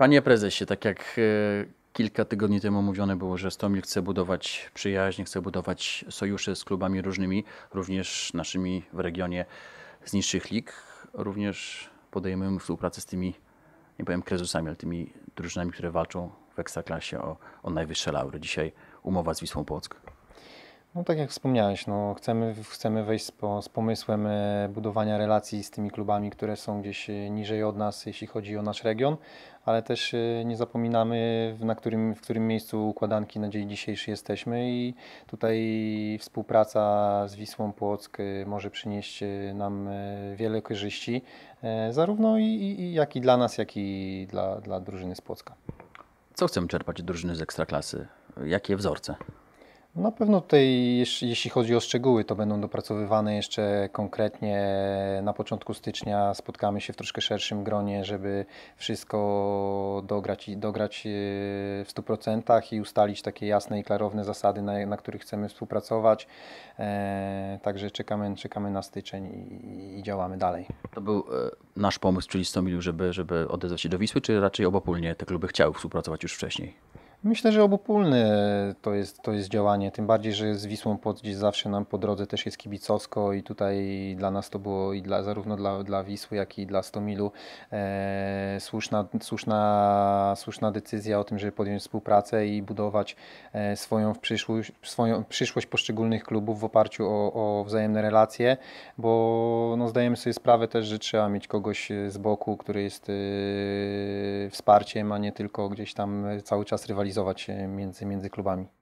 Panie prezesie, tak jak e, kilka tygodni temu mówione było, że Stomil chce budować przyjaźń, chce budować sojusze z klubami różnymi, również naszymi w regionie z niższych lig. Również podejmujemy współpracę z tymi, nie powiem krezusami, ale tymi drużynami, które walczą w Ekstraklasie o, o najwyższe laury. Dzisiaj umowa z Wisłą Płock. No tak jak wspomniałeś, no, chcemy, chcemy wejść z, po, z pomysłem e, budowania relacji z tymi klubami, które są gdzieś e, niżej od nas, jeśli chodzi o nasz region, ale też e, nie zapominamy, na którym, w którym miejscu układanki na dzień dzisiejszy jesteśmy i tutaj współpraca z Wisłą Płock może przynieść nam wiele korzyści, zarówno i, i, jak i dla nas, jak i dla, dla drużyny z Płocka. Co chcemy czerpać od drużyny z Ekstraklasy? Jakie wzorce? Na pewno tutaj, jeśli chodzi o szczegóły, to będą dopracowywane jeszcze konkretnie na początku stycznia. Spotkamy się w troszkę szerszym gronie, żeby wszystko dograć, dograć y, w 100% i ustalić takie jasne i klarowne zasady, na, na których chcemy współpracować. E, także czekamy, czekamy na styczeń i, i działamy dalej. To był e, nasz pomysł, czyli Stomilu, żeby, żeby odezwać się do Wisły, czy raczej obopólnie te kluby chciały współpracować już wcześniej? Myślę, że obopólne to jest, to jest działanie, tym bardziej, że z Wisłą pod, gdzieś zawsze nam po drodze też jest kibicowsko i tutaj dla nas to było i dla, zarówno dla, dla Wisły, jak i dla Stomilu e, słuszna, słuszna, słuszna decyzja o tym, żeby podjąć współpracę i budować e, swoją, przyszłość, swoją przyszłość poszczególnych klubów w oparciu o, o wzajemne relacje, bo no, zdajemy sobie sprawę też, że trzeba mieć kogoś z boku, który jest e, wsparciem, a nie tylko gdzieś tam cały czas rywalizacją rywalizować między, między klubami.